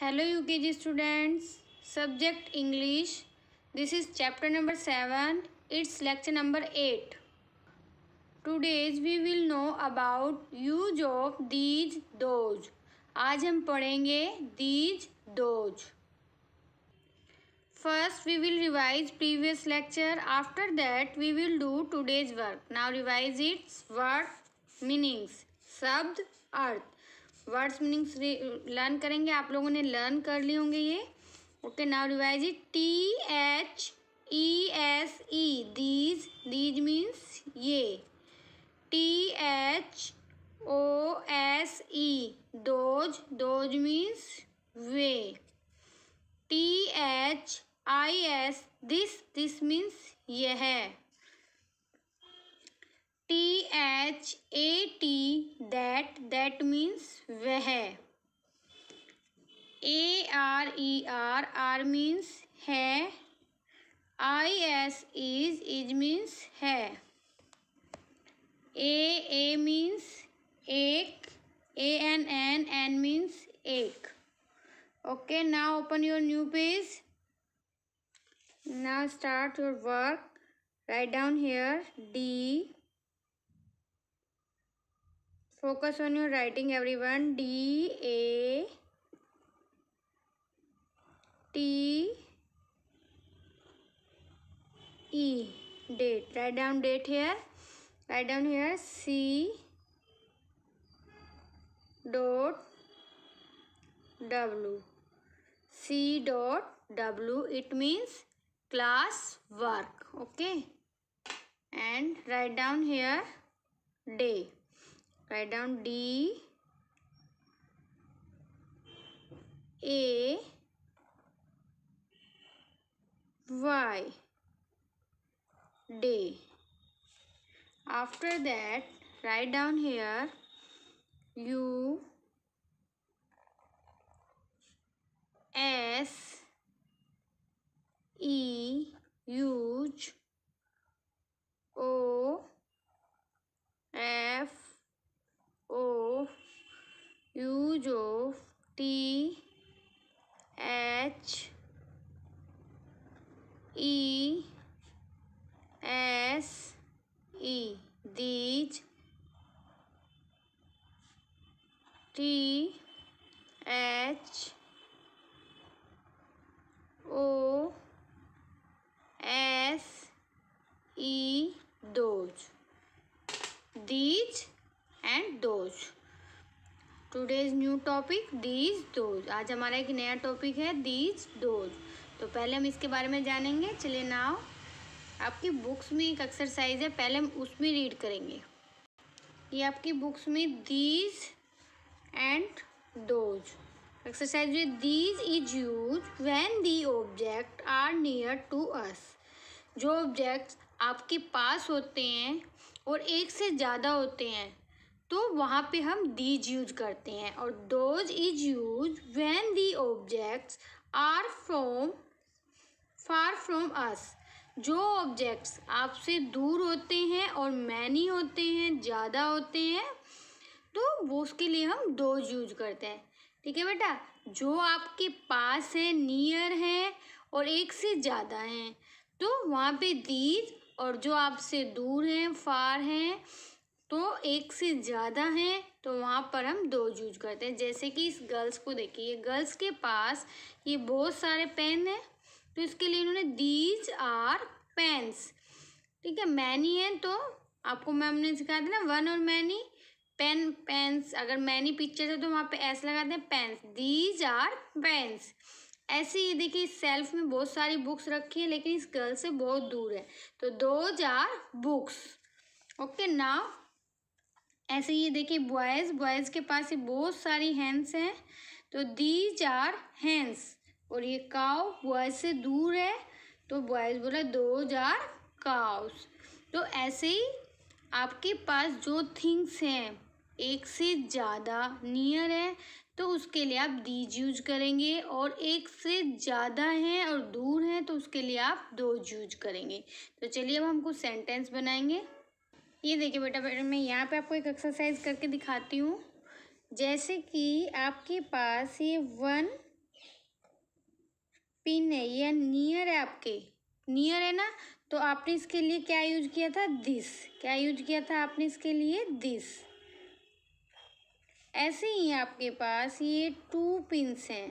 hello U K G students subject English this is chapter number seven it's lecture number eight today's we will know about use of these those आज हम पढ़ेंगे these those first we will revise previous lecture after that we will do today's work now revise its work meanings शब्द अर्थ words meanings learn करेंगे आप लोगों ने learn कर लिए होंगे ये okay now revise it T H E S E these these means ये T H O S E those those means वे T H I S this this means यह T H A T that that means वह A R E are are means है I S is is means है A a means एक A N an an means एक okay now open your new page now start your work write down here the focus on your writing everyone d a t e date write down date here write down here c dot w c dot w it means class work okay and write down here day write down D A Y day after that write down here U S E huge O topic these those आज हमारा एक नया topic है these those तो पहले हम इसके बारे में जानेंगे चलिए नाव आपकी बुक्स में एक एक्सरसाइज है पहले हम उसमें रीड करेंगे ये आपकी बुक्स में दीज एंड डोज एक्सरसाइज में these is use when the object are near to us जो ऑब्जेक्ट्स आपके पास होते हैं और एक से ज़्यादा होते हैं तो वहाँ पे हम दीज यूज करते हैं और those is use when the objects are from far from us जो ऑब्जेक्ट्स आपसे दूर होते हैं और मैनी होते हैं ज़्यादा होते हैं तो वो उसके लिए हम दोज यूज करते हैं ठीक है बेटा जो आपके पास है नियर है और एक से ज़्यादा हैं तो वहाँ पे दीज और जो आपसे दूर हैं फार हैं तो एक से ज़्यादा हैं तो वहाँ पर हम दो यूज करते हैं जैसे कि इस गर्ल्स को देखिए गर्ल्स के पास ये बहुत सारे पेन हैं तो इसके लिए उन्होंने दीज आर पेन्स ठीक है मैनी हैं तो आपको मैम ने सिखाया था ना वन और मैनी पेन पेन्स अगर मैनी पिक्चर है तो वहाँ पे ऐसे लगाते हैं पेन्स दीज आर पेन्स ऐसे ये देखिए इस सेल्फ में बहुत सारी बुक्स रखी है लेकिन इस गर्ल से बहुत दूर है तो दो जार बुक्स ओके नाउ ऐसे ही देखिए बॉयज़ बॉयज़ के पास ये बहुत सारी हैंड्स हैं तो दीज आर हैंड्स और ये काव बॉयज से दूर है तो बॉयज़ बोला दोज आर काउस तो ऐसे ही आपके पास जो थिंग्स हैं एक से ज़्यादा नियर है तो उसके लिए आप दीज यूज करेंगे और एक से ज़्यादा हैं और दूर हैं तो उसके लिए आप दो यूज करेंगे तो चलिए अब हम कुछ सेंटेंस बनाएंगे ये देखिए बेटा बेटा मैं यहाँ पे आपको एक एक्सरसाइज करके दिखाती हूँ जैसे कि आपके पास ये वन पिन है या नियर है आपके नियर है ना तो आपने इसके लिए क्या यूज किया था दिस क्या यूज किया था आपने इसके लिए दिस ऐसे ही आपके पास ये टू पिन हैं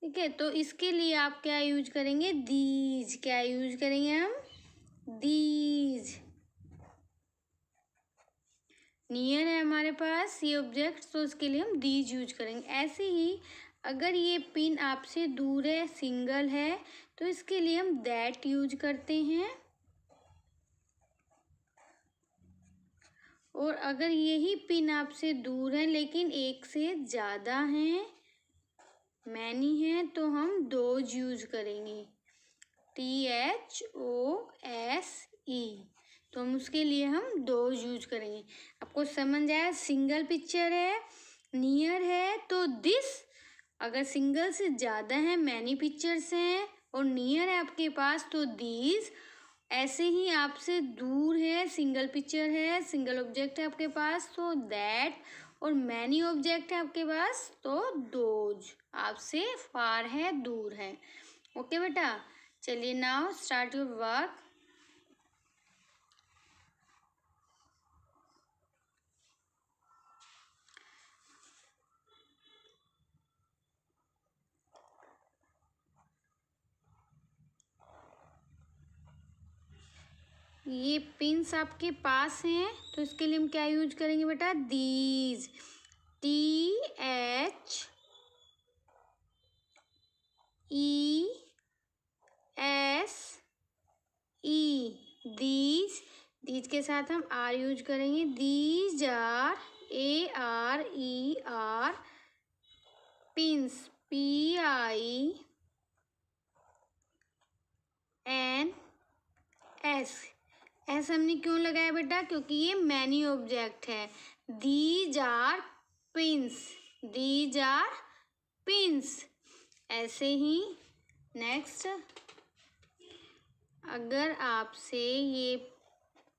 ठीक है तो इसके लिए आप क्या यूज करेंगे दीज क्या यूज करेंगे हम दीज नियर है हमारे पास ये ऑब्जेक्ट तो उसके लिए हम दीज यूज करेंगे ऐसे ही अगर ये पिन आपसे दूर है सिंगल है तो इसके लिए हम दैट यूज करते हैं और अगर यही पिन आपसे दूर है लेकिन एक से ज़्यादा हैं मैनी हैं तो हम दोज यूज करेंगे T H O S E तो हम उसके लिए हम दो यूज करेंगे आपको समझ आया सिंगल पिक्चर है नियर है तो दिस अगर सिंगल से ज़्यादा है मैनी पिक्चर्स हैं और नियर है आपके पास तो दीज ऐसे ही आपसे दूर है सिंगल पिक्चर है सिंगल ऑब्जेक्ट है आपके पास तो दैट और मैनी ऑब्जेक्ट है आपके पास तो दोज आपसे फार है दूर है ओके बेटा चलिए नाउ स्टार्ट योर वर्क ये पिंस आपके पास हैं तो इसके लिए हम क्या यूज करेंगे बेटा दीज टी एच ई के साथ हम आर यूज करेंगे these are A R E are pins P I N S S हमने क्यों लगाया बेटा क्योंकि ये मैनी ऑब्जेक्ट है these are pins these are pins ऐसे ही नेक्स्ट अगर आपसे ये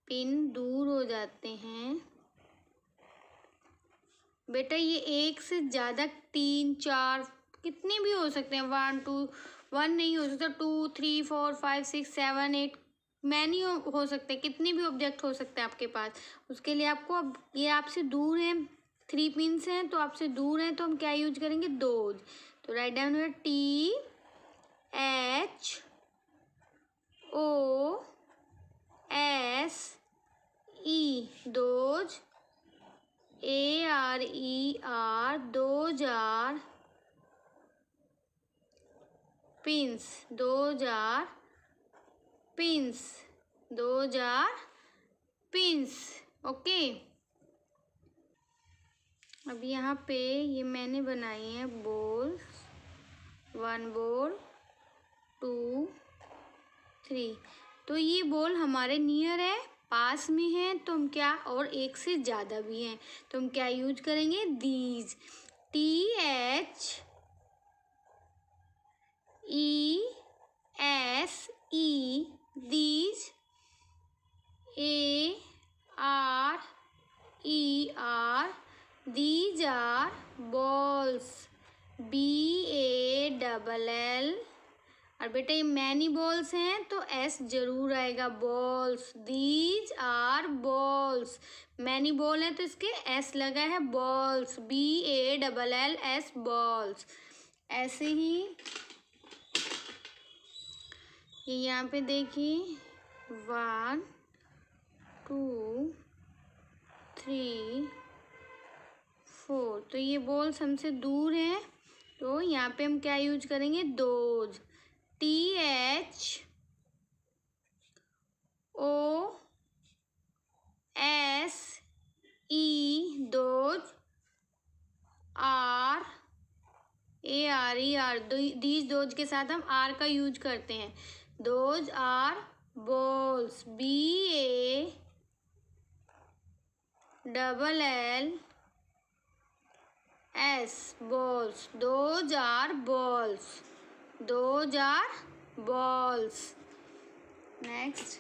पिन दूर हो जाते हैं बेटा ये एक से ज़्यादा तीन चार कितने भी हो सकते हैं वन टू वन नहीं हो सकता two three four five six seven eight many हो सकते हैं कितने भी ऑब्जेक्ट हो सकते हैं आपके पास उसके लिए आपको अब ये आपसे दूर है थ्री पिन्स हैं तो आपसे दूर हैं तो हम क्या यूज करेंगे दो तो राइट डाउन हुआ T H O S E those A R E are those are pins those are pins those are pins okay अब यहाँ पे ये मैंने बनाई है balls one ball two three तो ये बोल हमारे नियर है पास में हैं तुम क्या और एक से ज़्यादा भी हैं तुम क्या यूज करेंगे these T H E S E these A R E are these are balls B A double L और बेटा ये मैनी बॉल्स हैं तो एस जरूर आएगा balls these are balls many ball है तो इसके एस लगा है balls B A double L S balls ऐसे ही ये यहाँ पे देखिए वन टू थ्री फोर तो ये बॉल्स हमसे दूर हैं तो यहाँ पे हम क्या यूज करेंगे those T H O S E those are A R E are these those के साथ हम आर का यूज करते हैं those are balls B A double L S balls those are balls those are balls next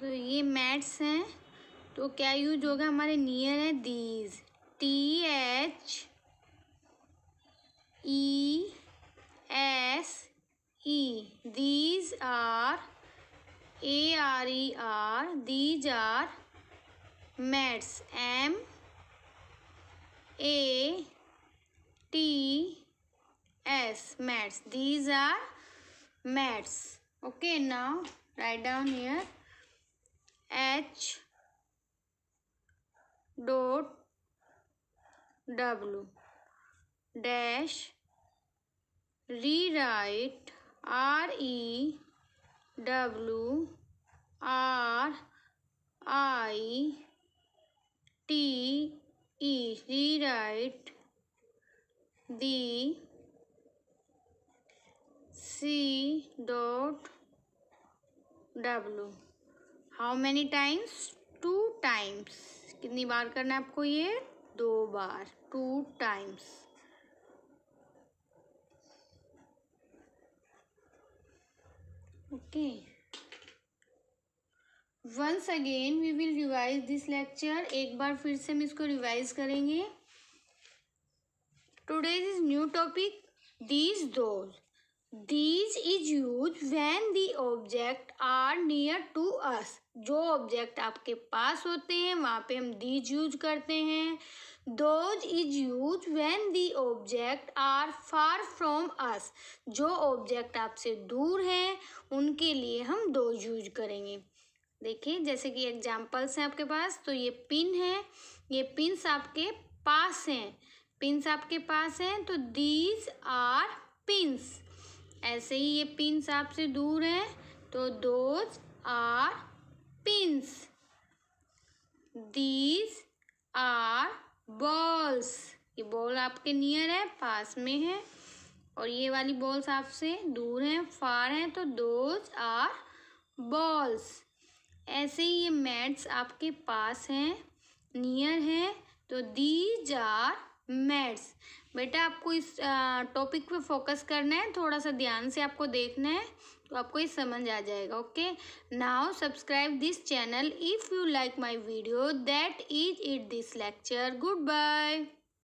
तो ये mats हैं तो क्या यूज होगा हमारे नियर है these T H E S E these are A R E are these are mats M A T S mats these are mats okay now write down here H dot w dash rewrite r e w r i t e rewrite the c dot w how many times two times कितनी बार करना है आपको ये दो बार two times okay once again we will revise this lecture एक बार फिर से हम इसको रिवाइज करेंगे today's is new topic these those these is use when the object are near to us जो ऑब्जेक्ट आपके पास होते हैं वहाँ पे हम दीज यूज करते हैं those is use when the object are far from us जो ऑब्जेक्ट आपसे दूर हैं उनके लिए हम दोज यूज करेंगे देखिए जैसे कि एग्जाम्पल्स हैं आपके पास तो ये पिन है ये पिंस आपके पास हैं पिन्स आपके पास हैं तो दीज आर पिंस ऐसे ही ये पिंस आपसे दूर है तो those are pins these are balls ये बॉल आपके नियर है पास में है और ये वाली बॉल्स आपसे दूर हैं फार हैं तो दोज आर बॉल्स ऐसे ही ये मैट्स आपके पास हैं नियर हैं तो दीज आर मैथ्स बेटा आपको इस टॉपिक पे फोकस करना है थोड़ा सा ध्यान से आपको देखना है तो आपको ये समझ आ जाएगा okay now subscribe this channel if you like my video that is it this lecture good bye